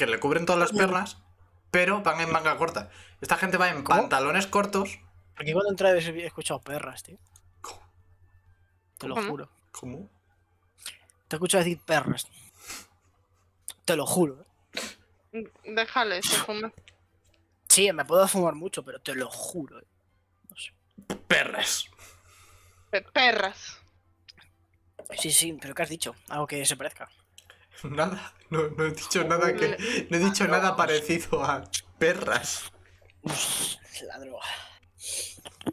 que le cubren todas las piernas, pero van en manga corta. Esta gente va en pantalones cortos. Aquí cuando entré he escuchado perras, tío. Te lo juro. ¿Cómo? Te he escuchado decir perras. Te lo juro. ¿eh? Déjale, se Sí, me puedo fumar mucho, pero te lo juro. Eh. Perras. perras. Sí, sí, pero ¿qué has dicho? Algo que se parezca. Nada, no, he dicho nada que. he dicho nada parecido a perras. La droga.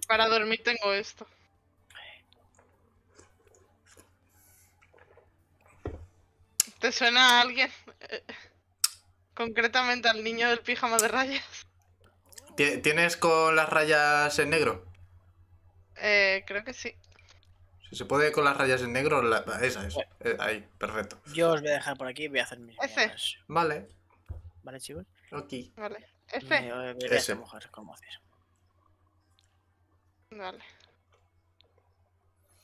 Para dormir tengo esto. ¿Te suena a alguien? Eh, concretamente al niño del pijama de rayas. ¿Tienes con las rayas en negro? Eh, creo que sí. Si se puede con las rayas en negro, esa es. Eh, ahí, perfecto. Yo os voy a dejar por aquí, voy a hacer mis. F. Vale. Vale, chicos. Aquí. Vale. F. Me, cómo hacer. Vale.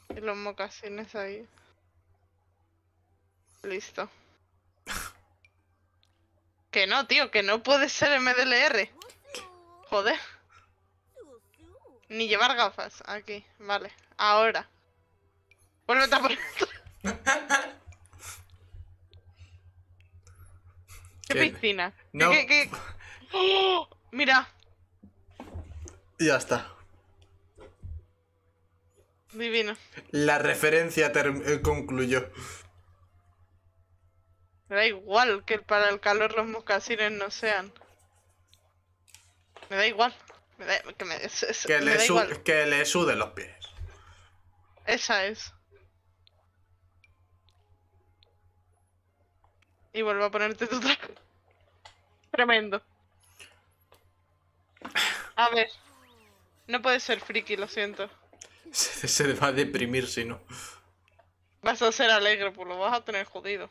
Y los mocasines ahí. Listo. que no, tío, que no puede ser MDLR. Joder. Ni llevar gafas aquí, vale. Ahora. Bueno, está ¿Qué piscina? No. ¿Qué, qué? qué ¡Oh! Mira. Ya está. Divino. La referencia eh, concluyó. Me da igual que para el calor los mocasines no sean. Me da igual. Me que, le suden que le los pies. Esa es. y vuelvo a ponerte tu Tremendo. Ah. A ver. No puedes ser friki, lo siento. Se, va a deprimir si no. Vas a ser alegre, pues lo vas a tener jodido.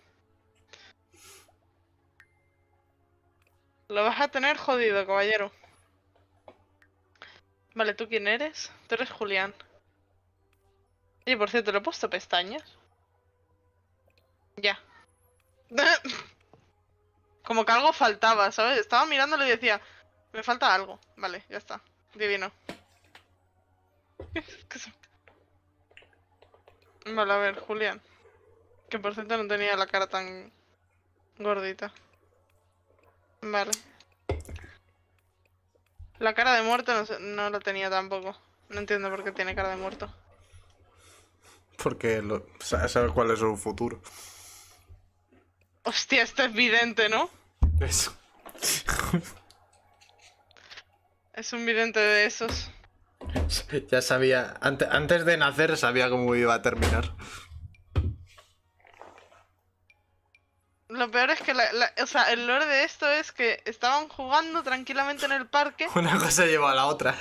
Lo vas a tener jodido, caballero. Vale, ¿tú quién eres? Tú eres Julián. Y por cierto, ¿le he puesto pestañas? Ya. Como que algo faltaba, ¿sabes? Estaba mirándolo y decía, me falta algo. Vale, ya está. Divino. vale, a ver, Julián. Que por cierto no tenía la cara tan gordita. Vale. La cara de muerto no, la tenía tampoco. No entiendo por qué tiene cara de muerto. Porque lo, sabe cuál es su futuro. Hostia, esto es vidente, ¿no? Eso. es un vidente de esos. Ya sabía, antes, de nacer sabía cómo iba a terminar. Lo peor es que o sea, el lore de esto es que estaban jugando tranquilamente en el parque. Una cosa lleva a la otra.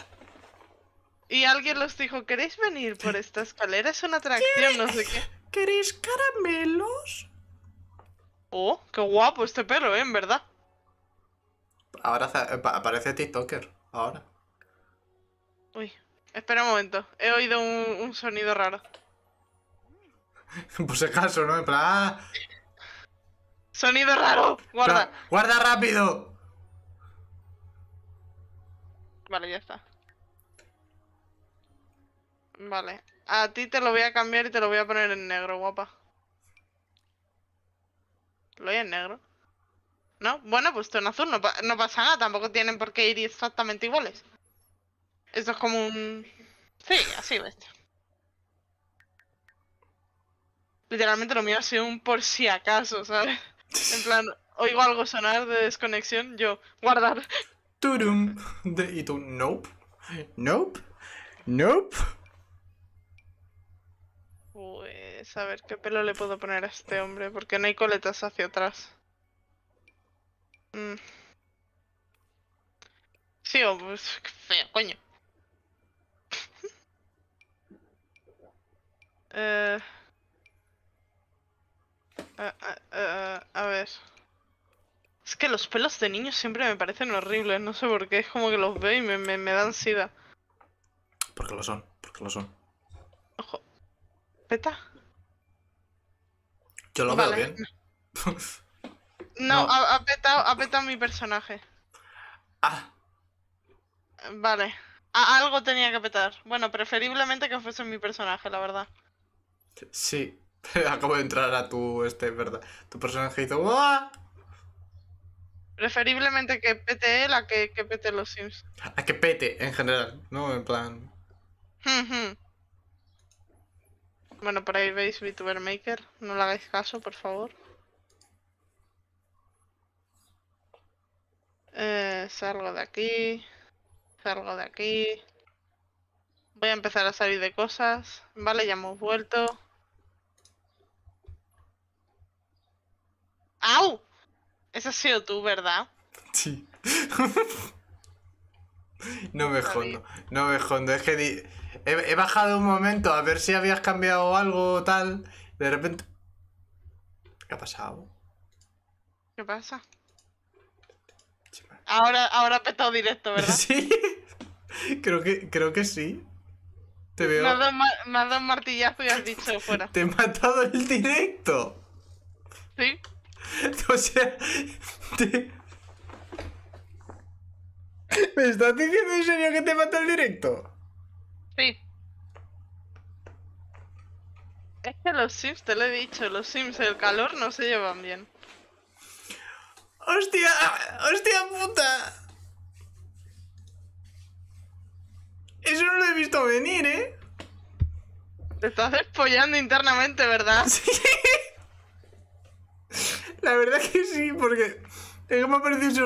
Y alguien los dijo, ¿queréis venir por esta escalera? Es una atracción, no sé qué. ¿Queréis caramelos? Oh, qué guapo este perro, ¿eh? En verdad. Ahora aparece TikToker. Ahora. Uy, espera un momento. He oído un, sonido raro. Pues si caso, ¿no? En plan. Ah. Sonido raro. Guarda. guarda rápido. Vale, ya está. Vale. A ti te lo voy a cambiar y te lo voy a poner en negro, guapa. Lo hay en negro. No, bueno, pues tú en azul, no, pasa nada, tampoco tienen por qué ir exactamente iguales. Esto es como un... Sí, así Literalmente lo mío ha sido un por si acaso, ¿sabes? En plan, oigo algo sonar de desconexión, yo, guardar. Turum. De, y tú, nope. Nope. Nope. Pues a ver qué pelo le puedo poner a este hombre, porque no hay coletas hacia atrás. Mm. Sí, o oh, pues qué feo, coño. Eh. Ah, ah, ah, a ver. Es que los pelos de niños siempre me parecen horribles, no sé por qué. Es como que los veo y me, me dan sida. Porque lo son, porque lo son. ¿Peta? Yo lo bien. no, Ha, petado, mi personaje. Ah. Vale. algo tenía que petar. Bueno, preferiblemente que fuese mi personaje, la verdad. Sí. Acabo de entrar a tu, este, verdad. Tu personaje hizo... Preferiblemente que pete él a que, que pete los Sims. A que pete, en general, ¿no? En plan... Bueno, por ahí veis VTuber Maker. No le hagáis caso, por favor. Eh, salgo de aquí. Salgo de aquí. Voy a empezar a salir de cosas. Vale, ya hemos vuelto. ¡Au! Ese ha sido tú, ¿verdad? Sí. no me jondo. no me jondo. Es que he, bajado un momento a ver si habías cambiado algo o tal. De repente. ¿Qué ha pasado? ¿Qué pasa? Ahora, ahora ha petado directo, ¿verdad? Sí. creo que, creo que sí. Te veo. Me has dado, un martillazo y has dicho fuera. Te he matado el directo. Sí. O sea, ¿Me estás diciendo en serio que te mata el directo? Sí. Es que los Sims, te lo he dicho, los Sims, el calor no se llevan bien. ¡Hostia! ¡Hostia puta! Eso no lo he visto venir, ¿eh? Te estás despollando internamente, ¿verdad? Sí. La verdad que sí, porque es que me ha parecido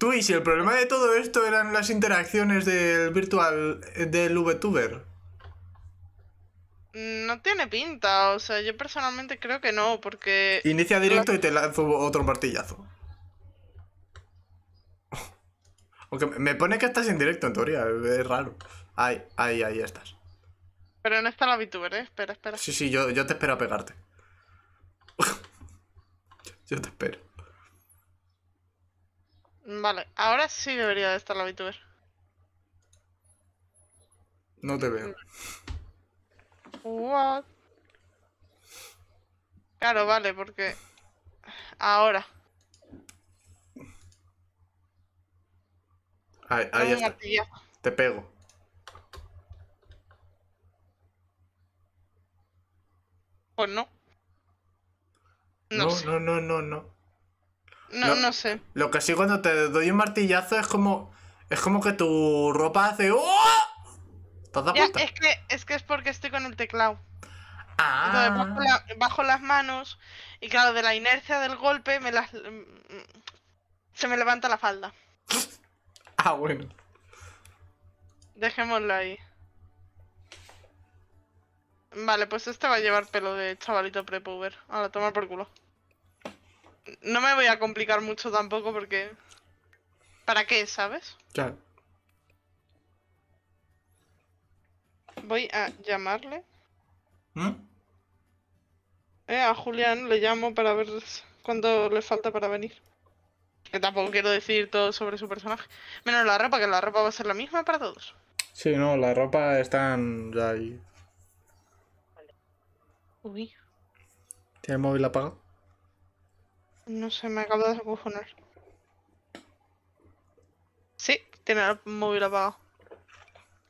¿Tú y el problema de todo esto eran las interacciones del virtual, eh, del VTuber. Mm, no tiene pinta, o sea, yo personalmente creo que no, porque... Inicia directo y te lanzo otro martillazo. Aunque me pone que estás en directo en teoría, es raro. Ahí, ahí, ahí estás. Pero no está la VTuber, ¿eh? Espera, espera. Sí, sí, yo, yo te espero a pegarte. yo te espero. Vale, ahora sí debería estar la VTuber. No te veo. What? Claro, vale, porque... Ahora. Ahí, está. Te pego. Pues no. No, no, no, no, no. No, no sé. Lo que sí cuando te doy un martillazo es como. Es como que tu ropa hace. ¡Oh! Es que, es porque estoy con el teclado. Ah. bajo, las manos y claro, de la inercia del golpe me las. Mm, se me levanta la falda. ah, bueno. Dejémoslo ahí. Vale, pues este va a llevar pelo de chavalito prepower. Ahora, tomar por culo no me voy a complicar mucho tampoco porque... ¿Para qué, sabes? Claro. Voy a llamarle. ¿Mm? Eh, a Julián le llamo para ver cuánto le falta para venir. Que tampoco quiero decir todo sobre su personaje. Menos la ropa, que la ropa va a ser la misma para todos. Sí, no, la ropa están ya ahí. Uy. ¿Tiene el móvil apagado? No sé, me acabo de descojonar. Sí, tiene el móvil apagado.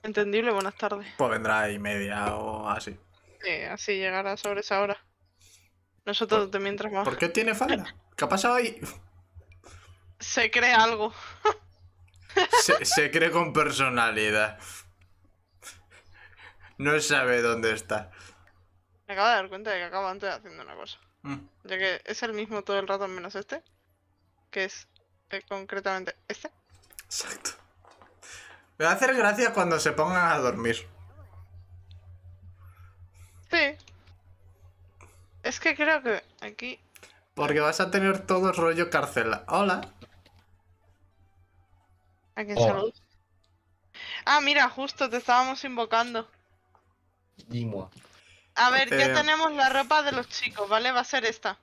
Entendible, buenas tardes. Pues vendrá y media o así. Sí, así llegará sobre esa hora. Nosotros de mientras más. ¿Por qué tiene falda? ¿Qué ha pasado ahí? Se cree algo. se, se cree con personalidad. No sabe dónde está. Me acabo de dar cuenta de que acabo antes haciendo una cosa. Mm. Ya que es el mismo todo el rato menos este. Que es eh, concretamente este. Exacto. Me va a hacer gracia cuando se pongan a dormir. Sí. Es que creo que aquí... Porque vas a tener todo el rollo carcela. Hola. ¿A oh. Ah, mira, justo te estábamos invocando. Dimua. A ver, ya este, tenemos la ropa de los chicos, ¿vale? Va a ser esta.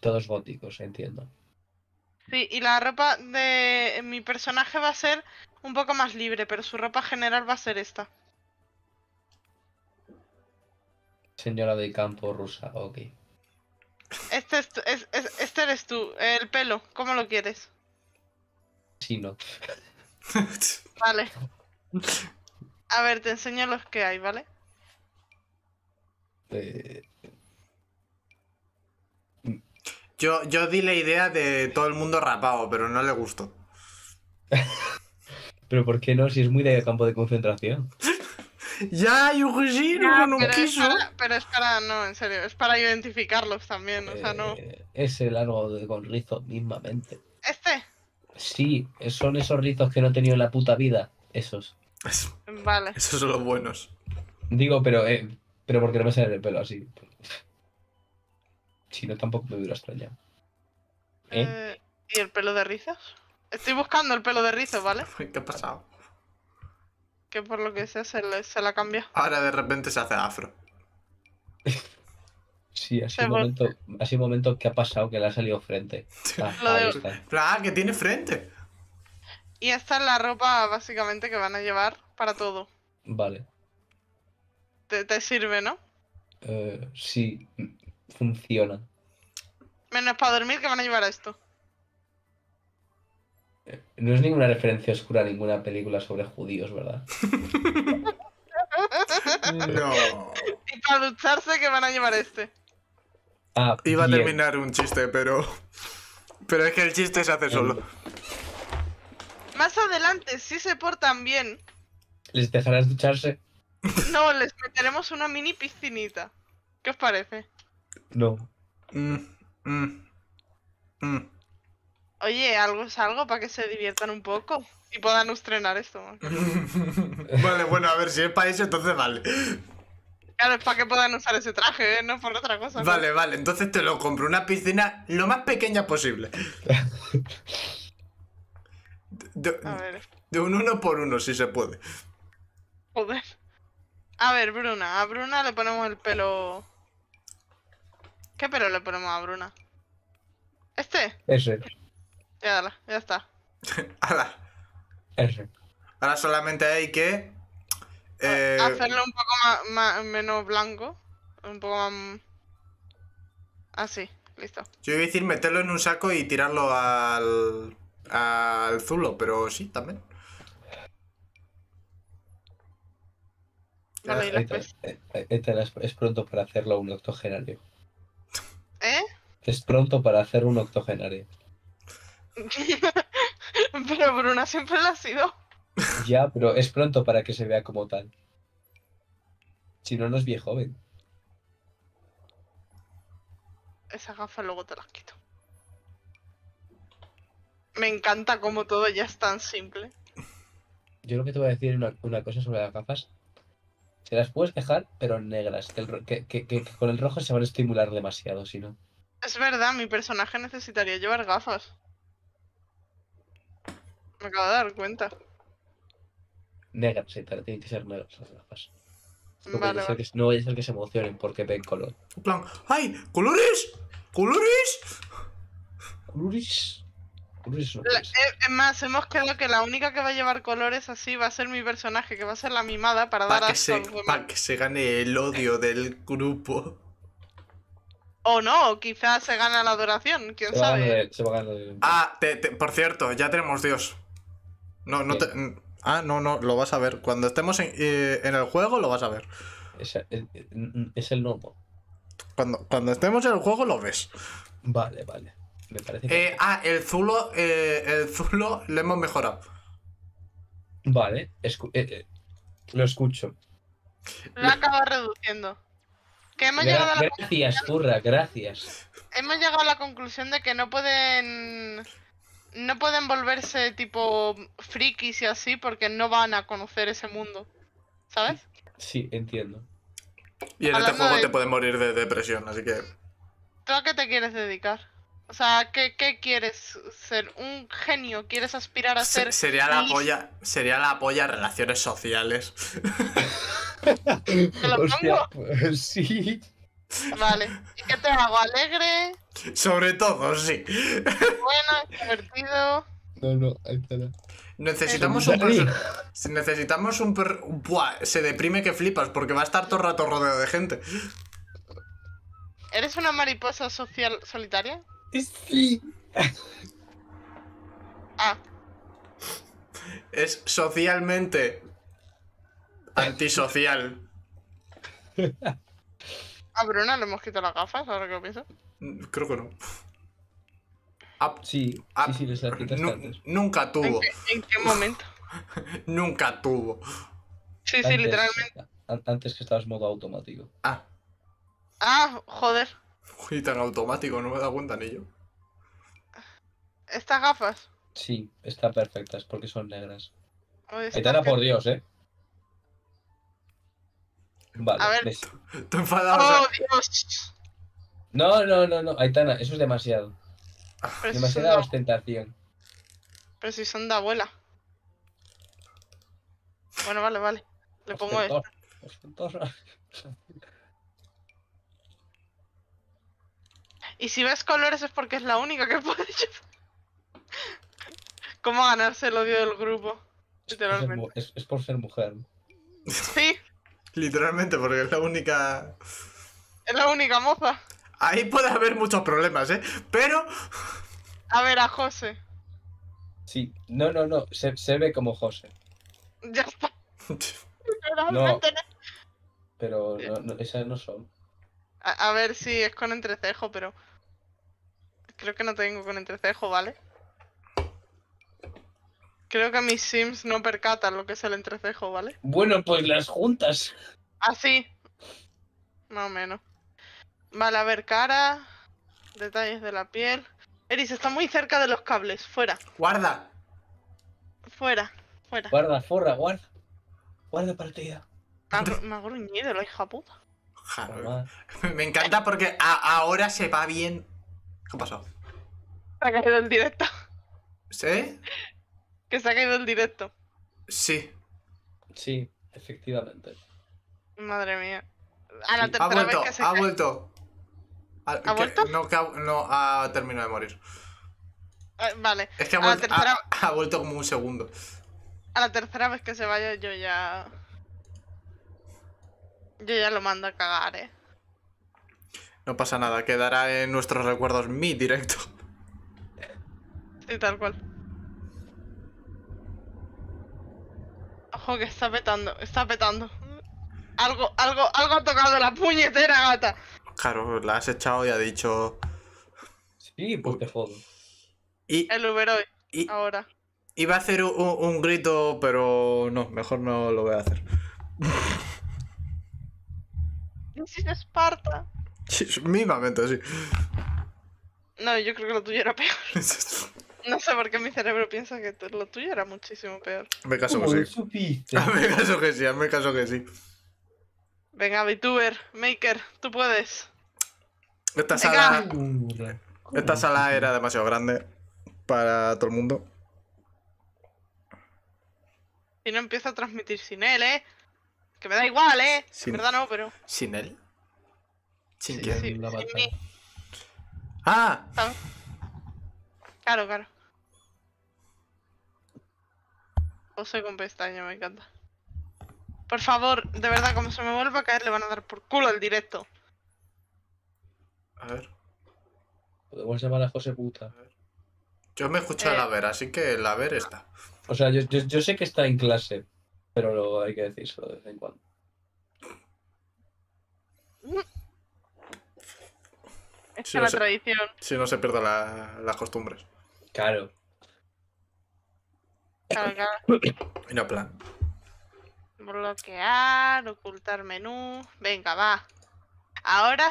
Todos góticos, entiendo. Sí, y la ropa de mi personaje va a ser un poco más libre, pero su ropa general va a ser esta. Señora de campo rusa, ok. Este, es, este eres tú, el pelo, ¿cómo lo quieres? Sí, no. vale. A ver, te enseño los que hay, ¿vale? Este, yo, yo di la idea de todo el mundo rapado, pero no le gustó. pero ¿por qué no? Si es muy de campo de concentración. ya, hay no, pero quiso. Es para, pero es para, no, en serio, es para identificarlos también, o sea, no. Eh, largo de, con rizos mismamente. ¿Este? Sí, son esos rizos que no he tenido en la puta vida, esos. Vale. Esos son los buenos. Digo, pero eh, pero porque no me sale el pelo así. Si no, tampoco me dura extrañado. ¿Eh? ¿Eh? ¿Y el pelo de rizos? Estoy buscando el pelo de rizos, ¿vale? ¿Qué ha pasado? Que por lo que sea se, le, se la cambia. Ahora de repente se hace afro. Sí, así un momento, así momento que ha pasado que le ha salido frente. Ah, ah, que tiene frente. Y esta es la ropa básicamente que van a llevar para todo. Vale te, sirve, ¿no? Eh, sí, funciona. Menos para dormir que van a llevar a esto. Eh, no es ninguna referencia oscura a ninguna película sobre judíos, ¿verdad? no. Y para ducharse que van a llevar este. Ah, Iba a terminar un chiste, pero. Pero es que el chiste se hace eh. solo. Más adelante, si se portan bien. ¿Les dejarás ducharse? No, les meteremos una mini piscinita. ¿Qué os parece? No. Mm, mm, mm. Oye, algo es algo para que se diviertan un poco y puedan estrenar esto. vale, bueno, a ver, si es para eso, entonces vale. Claro, es para que puedan usar ese traje, ¿eh? no por otra cosa. Vale, vale, entonces te lo compro. Una piscina lo más pequeña posible. De, de un uno por uno, si se puede. Joder. A ver, Bruna. A Bruna le ponemos el pelo... ¿Qué pelo le ponemos a Bruna? ¿Este? Ese. Ya, ya está. Ahora solamente hay que... Ah, eh, hacerlo un poco más, menos blanco. Un poco más... Así, listo. Yo iba a decir meterlo en un saco y tirarlo al... al zulo, pero sí, también. Eh, eh, es pronto para hacerlo un octogenario. ¿Eh? Es pronto para hacer un octogenario. pero Bruna siempre lo ha sido. Ya, pero es pronto para que se vea como tal. Si no, no es viejo, joven. Esas gafas luego te las quito. Me encanta como todo ya es tan simple. Yo lo que te voy a decir una, una cosa sobre las gafas se las puedes dejar, pero negras, que, con el rojo se van a estimular demasiado, si no. Es verdad, mi personaje necesitaría llevar gafas. Me acabo de dar cuenta. Negras, sí, pero tienen que ser negras las gafas. No, vaya a ser que se emocionen porque ven color. En plan, ¡ay! ¡Colores! ¡Colores! ¡Colores! Pues. Eh, es más, hemos quedado que la única que va a llevar colores así va a ser mi personaje, que va a ser la mimada para dar a Para que se gane el odio eh. del grupo. O no, quizás se gana la adoración, quién sabe. Ah, por cierto, ya tenemos Dios. No, no te, ah, no, no, lo vas a ver. Cuando estemos en, eh, el juego, lo vas a ver. Es, el nuevo. Cuando, cuando estemos en el juego, lo ves. Vale, vale. Eh, ah, el Zulo, eh, el Zulo lo hemos mejorado. Vale, eh, lo escucho. Lo acaba reduciendo. gracias, Zurra, gracias. Hemos llegado a la conclusión de que no pueden. No pueden volverse tipo frikis y así porque no van a conocer ese mundo. ¿Sabes? Sí, entiendo. Y en este juego te puedes morir de depresión, así que. ¿Tú a qué te quieres dedicar? O sea, ¿qué, quieres? ¿Ser un genio? ¿Quieres aspirar a ser.? Sería la, polla, sería la relaciones sociales. ¿Te lo pues sí. Vale. ¿Y qué te hago? ¿Alegre? Sobre todo, sí. Bueno, divertido. No, no, ahí está. Necesitamos un, necesitamos un se deprime que flipas porque va a estar todo el rato rodeado de gente. ¿Eres una mariposa social solitaria? Sí. Ah. Es socialmente antisocial. Ah, Bruna le hemos quitado las gafas ahora que lo pienso? Creo que no. Ah, sí, sí, ah, sí, sí, Nunca tuvo. ¿En qué, momento? nunca tuvo. Sí, sí, literalmente. Antes que estabas modo automático. Ah. Ah, joder. Uy, tan automático, no me da cuenta ni yo. ¿Estas gafas? Sí, están perfectas porque son negras. Aitana, por Dios, ¿eh? Vale. A ver. enfadado. ¡Oh, Dios! No, no, no, no. Aitana, eso es demasiado. Demasiada ostentación. Pero si son de abuela. Bueno, vale, vale. Le pongo esto. Y si ves colores es porque es la única que puede llevar. ¿Cómo ganarse el odio del grupo? Literalmente. Es, por ser mujer. Sí. Literalmente, porque es la única. Es la única moza. Ahí puede haber muchos problemas, ¿eh? Pero. A ver, a José. Sí, no, no, no. Se, ve como José. Ya está. no. Pero esas no son. A, a, ver si es con entrecejo, pero. Creo que no tengo con entrecejo, ¿vale? Creo que mis sims no percatan lo que es el entrecejo, ¿vale? Bueno, pues las juntas. Así. Ah, Más o menos. Vale, a ver, cara. Detalles de la piel. Eris está muy cerca de los cables. Fuera. Guarda. Fuera, fuera. Guarda, forra, guarda. Guarda partida. Ah, me ha gruñido la hija puta. Me encanta porque ahora se va bien ¿Qué ha pasado? Se ha caído el directo. ¿Sí? Que se ha caído el directo. Sí. Sí, efectivamente. Madre mía. A la ha vuelto, ha vuelto. Ha, vuelto? No, ha, terminado de morir. Ah, vale. Es que ha, vuelto como un segundo. A la tercera vez que se vaya yo ya... Yo ya lo mando a cagar, eh. No pasa nada, quedará en nuestros recuerdos mi directo. Sí, tal cual. Ojo que está petando, está petando. Algo, algo, algo ha tocado la puñetera gata. Claro, la has echado y ha dicho. Sí, pues te Y, el Uber hoy, y, ahora. Iba a hacer un, grito, pero no, mejor no lo voy a hacer. Es Esparta. Mínimamente, sí. No, yo creo que lo tuyo era peor. No sé por qué mi cerebro piensa que lo tuyo era muchísimo peor. Me caso que sí. Me caso que sí, me caso que sí. Venga, VTuber, Maker, tú puedes. Esta sala, esta sala era demasiado grande para todo el mundo. Y no empiezo a transmitir sin él, ¿eh? Que me da igual, ¿eh? En verdad no, pero... ¿Sin él? Sin sí, que la ¡Ah! Claro, claro. José con pestaña, me encanta. Por favor, de verdad, como se me vuelva a caer, le van a dar por culo el directo. A ver. Podemos llamar a José puta. Yo me he escuchado la eh. ver, así que la ver está. O sea, yo, yo, yo, sé que está en clase, pero luego hay que decírselo de vez en cuando. Mm. Es la tradición. Si no se pierde las costumbres. Claro. plan. Bloquear, ocultar menú. Venga, va. Ahora,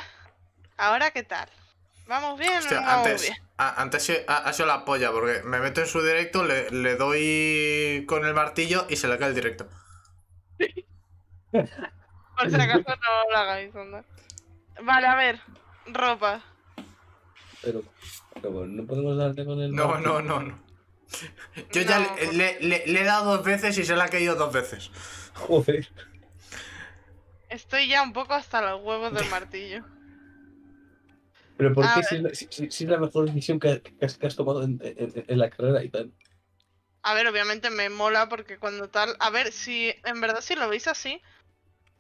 ahora qué tal. ¿Vamos bien o no antes, bien? antes ha, sido la polla, porque me meto en su directo, le, doy con el martillo y se le cae el directo. Por si acaso no lo hagáis, onda. Vale, a ver. Ropa pero, bueno, no podemos darte con el. No, no, no, no. Yo ya le, he dado dos veces y se la ha caído dos veces. Joder. Estoy ya un poco hasta los huevos del martillo. Pero ¿por qué si, es, la, mejor decisión que, has, tomado en, la carrera y tal? A ver, obviamente me mola porque cuando tal... A ver, si en verdad si lo veis así,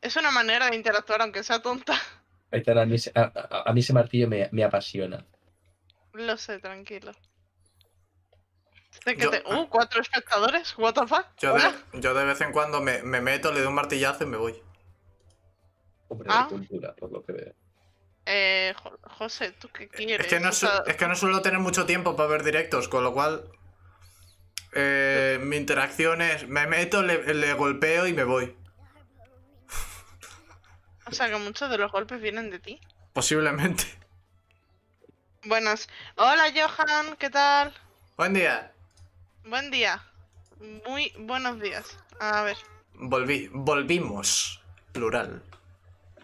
es una manera de interactuar aunque sea tonta. a, mí, mí ese martillo me, me apasiona. Lo sé, tranquilo. Uh, cuatro espectadores, what the Yo, de, vez en cuando me, meto, le doy un martillazo y me voy. Hombre ah. por lo que veo. Eh, José, ¿tú qué quieres? Es que, no, es que no suelo tener mucho tiempo para ver directos, con lo cual eh, mi interacción es me meto, le, golpeo y me voy. O sea que muchos de los golpes vienen de ti. Posiblemente. Buenas. Hola Johan, ¿qué tal? Buen día. Buen día. Muy buenos días. A ver. Volví, volvimos, plural.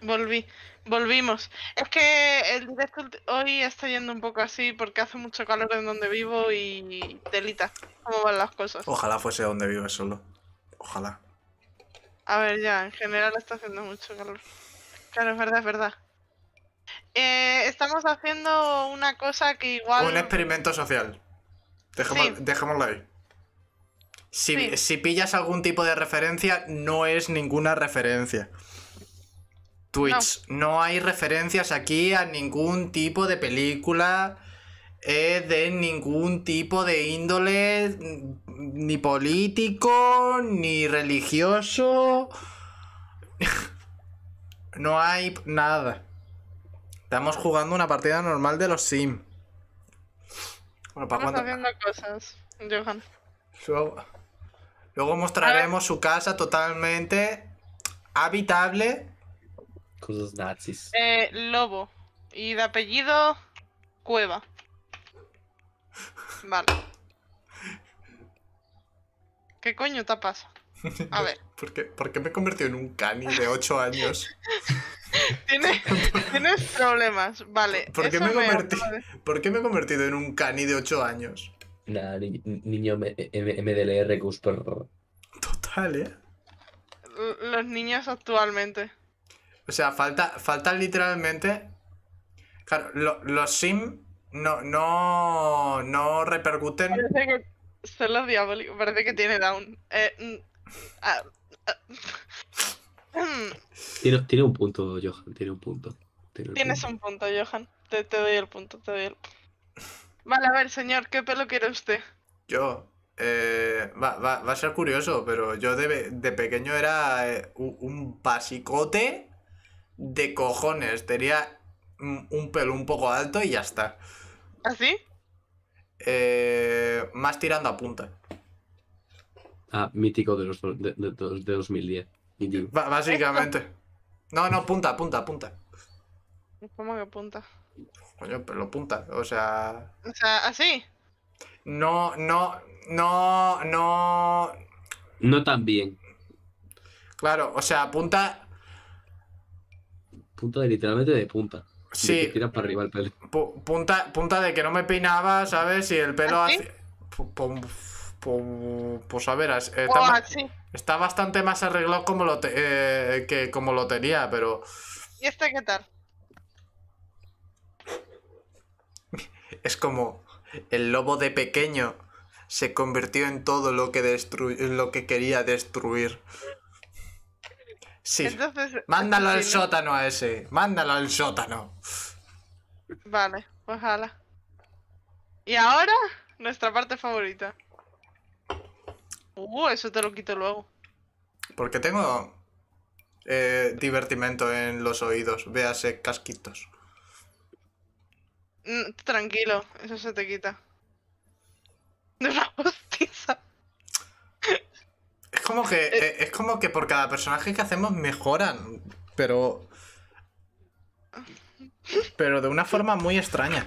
Volví, volvimos. Es que el directo hoy está yendo un poco así porque hace mucho calor en donde vivo y delita. ¿Cómo van las cosas? Ojalá fuese donde vive solo. Ojalá. A ver, ya, en general está haciendo mucho calor. Claro, es verdad, es verdad. Eh, estamos haciendo una cosa que igual. Un experimento social. Dejémoslo, ahí. Si, si, pillas algún tipo de referencia, no es ninguna referencia. Twitch, no, hay referencias aquí a ningún tipo de película, eh, de ningún tipo de índole, mm, ni político, ni religioso. no hay nada. Estamos jugando una partida normal de los Sim. Bueno, para Estamos haciendo cosas, Johan. Luego, mostraremos su casa totalmente habitable. Cosas nazis. Eh, lobo. Y de apellido, Cueva. Vale. ¿Qué coño te pasa? A ver. ¿Por qué, me he convertido en un cani de 8 años? ¿Tienes, problemas, vale. ¿Por qué, me ¿Por qué, me he convertido en un cani de 8 años? Nada... niño MDLR, Cusper. Total, ¿eh? los niños actualmente. O sea, falta, falta literalmente... Claro, los sim no, no, no repercuten... Parece que, son los diabólicos, parece que tiene down. Eh, Ah, ah. tiene, un punto, Johan, tiene un punto. Tienes un punto, Johan. Te, doy el punto, te doy el Vale, a ver, señor, ¿qué pelo quiere usted? Yo. Eh, va, a ser curioso, pero yo de, de pequeño era eh, un pasicote de cojones. Tenía un pelo un poco alto y ya está. ¿Así? ¿Ah, eh, más tirando a punta. Ah, mítico de los de, de, 2010. básicamente. No, no, punta, punta, punta. ¿Cómo que punta? Coño, pero lo punta, o sea... O sea, así. No, no, no, no... No tan bien. Claro, o sea, punta... Punta de literalmente de punta. Sí. para arriba el pelo. punta, punta de que no me peinaba, ¿sabes? Y el pelo ¿Ah, hace... Pues, pues, a ver, eh, está, bastante más arreglado como lo eh, que como lo tenía, pero. ¿Y este qué tal? Es como el lobo de pequeño se convirtió en todo lo que destru lo que quería destruir. Sí. mándalo al sótano a ese. Mándalo al sótano. Vale, ojalá. Pues y ahora, nuestra parte favorita. Uh, eso te lo quito luego. Porque tengo eh, divertimento en los oídos, véase casquitos. Mm, tranquilo, eso se te quita. De una hostiza. Es como que. Eh. Eh, es como que por cada personaje que hacemos mejoran. Pero. Pero de una forma muy extraña.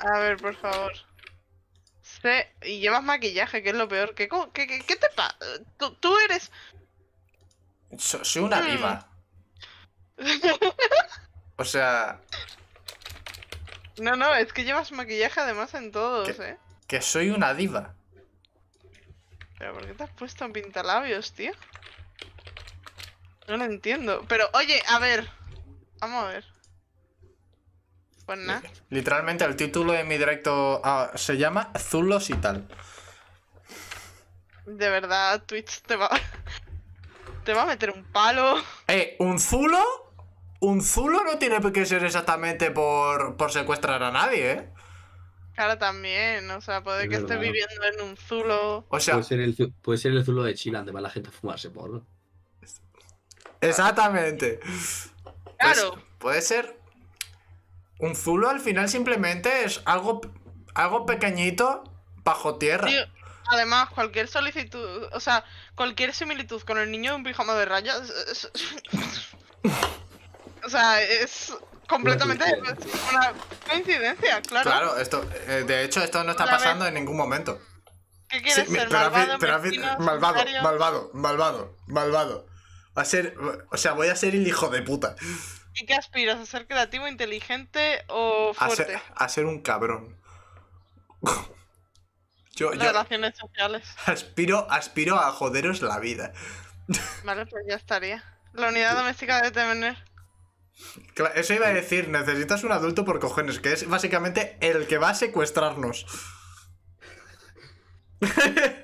A ver, por favor. Sí, y llevas maquillaje, que es lo peor. ¿Qué, te pasa? ¿Tú, eres. soy una mm. diva o sea. No, no, es que llevas maquillaje además en todos, ¿eh? Que soy una diva. ¿Pero por qué te has puesto un pintalabios, tío? No lo entiendo. Pero, oye, a ver. Vamos a ver. Pues literalmente el título de mi directo ah, se llama Zulos y tal. De verdad, Twitch te va. Te va a meter un palo. Eh, un zulo. Un zulo no tiene que ser exactamente por, secuestrar a nadie, ¿eh? Claro, también, o sea, puede que esté viviendo en un zulo. O sea, puede ser el, el zulo de Chile donde va la gente a fumarse por... Exactamente. Claro. Pues, puede ser. Un Zulo al final simplemente es algo, algo pequeñito bajo tierra. además, cualquier solicitud, o sea, cualquier similitud con el niño de un pijama de rayas. Es, o sea, es completamente una coincidencia, claro. Claro, esto, eh, de hecho, esto no está pasando en ningún momento. ¿Qué quieres ser? malvado, malvado, malvado, malvado, malvado, Va a ser, o sea, voy a ser el hijo de puta. ¿Y qué aspiras? ¿A ser creativo, inteligente o fuerte? A ser, un cabrón. yo, Relaciones sociales. Aspiro, aspiro a joderos la vida. vale, pues ya estaría. La unidad doméstica de tener. eso iba a decir, necesitas un adulto por cojones, que es básicamente el que va a secuestrarnos.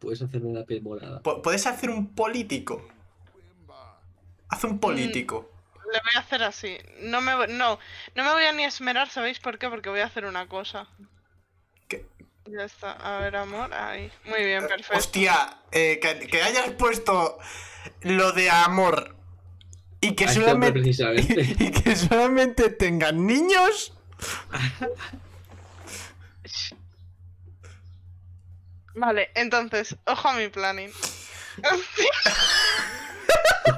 Puedes hacerme una piel morada. Puedes hacer un político. Haz un mm, político. Le voy a hacer así. No me, voy, no, no me voy a ni esmerar, ¿sabéis por qué? Porque voy a hacer una cosa. ¿Qué? Ya está. A ver, amor. Ahí. Muy bien, eh, perfecto. Hostia, eh, que, hayas puesto lo de amor y que, este solamente, y, y que solamente tengan niños. Vale, entonces, ojo a mi planning.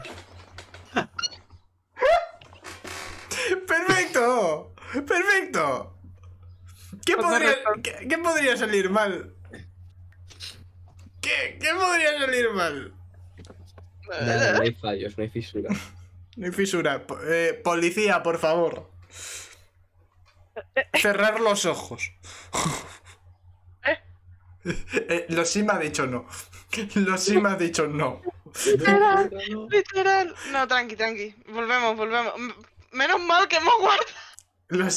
¡Perfecto! ¡Perfecto! ¿Qué podría, ¿qué, podría, salir mal? ¿Qué, ¿Qué podría salir mal? No, hay fallos, no hay fisura. no hay fisura. Eh, policía, por favor. Cerrar los ojos. Eh, eh los me ha dicho no. Los Sim ha dicho no. literal. No, tranqui, tranqui. Volvemos, volvemos menos mal que hemos guardado. Los,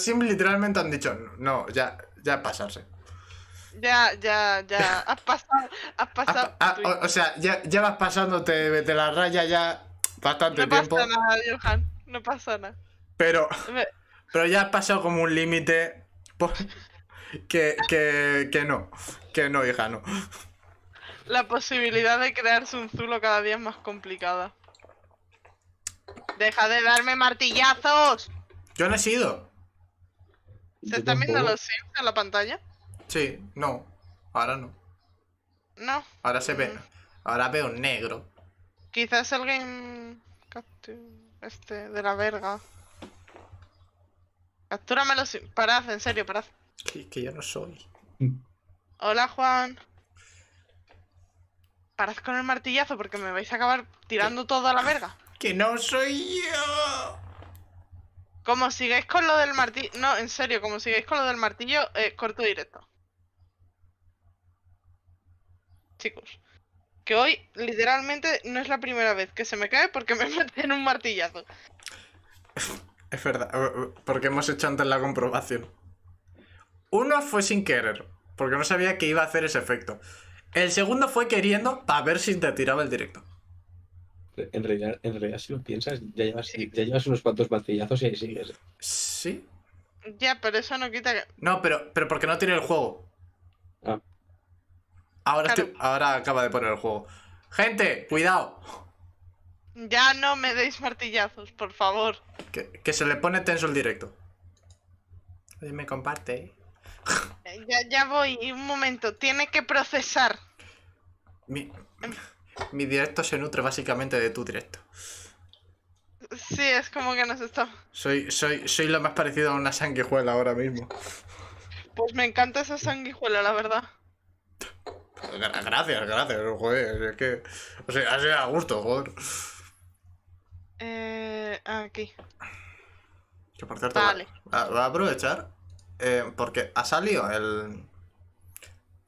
Sims literalmente han dicho, no, ya, ya pasarse. Ya, ya, ya. Has pasado. Has pasado ah, o, sea, ya, vas pasándote de, la raya ya bastante tiempo. No pasa nada, Johan. No pasa nada. Pero, pero ya has pasado como un límite pues, que, que no. Que no, hija, no. La posibilidad de crearse un zulo cada día es más complicada. Deja de darme martillazos. Yo no he sido. ¿Se están viendo los sims en la pantalla? Sí, no. Ahora no. No. Ahora se ve. Ahora veo negro. Quizás alguien este de la verga. Captúrame los sims. Parad, en serio, parad. Que, que yo no soy. Hola, Juan. Parad con el martillazo porque me vais a acabar tirando eh. todo a la verga que no soy yo. Como sigáis con lo del martillo. No, en serio, como sigáis con lo del martillo, eh, corto directo. Chicos. Que hoy, literalmente, no es la primera vez que se me cae porque me meten un martillazo. Es verdad, eh, eh, porque hemos hecho antes la comprobación. Uno fue sin querer, porque no sabía que iba a hacer ese efecto. El segundo fue queriendo para ver si te tiraba el directo. En realidad, si lo piensas, ya llevas, unos cuantos martillazos y ahí sigues. ¿eh? Sí. Ya, pero eso no quita. No, pero, pero porque no tiene el juego. Ah. Ahora, ahora acaba de poner el juego. Gente, cuidado. Ya no me deis martillazos, por favor. Que, se le pone tenso el directo. me comparte. ya, ya voy, un momento. Tiene que procesar. Mi... Em, mi directo se nutre básicamente de tu directo. Sí, es como que nos está. Soy, soy, soy lo más parecido a una sanguijuela ahora mismo. Pues me encanta esa sanguijuela, la verdad. Gracias, gracias, joder. O sea, a gusto, joder. Eh, aquí. Que por cierto, vale. va, a aprovechar. Eh, porque ha salido el.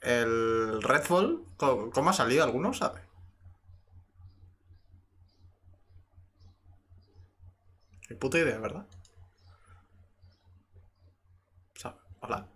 El Red Bull. ¿Cómo ha salido? ¿Alguno sabe? puta idea, ¿verdad? O sea, hola.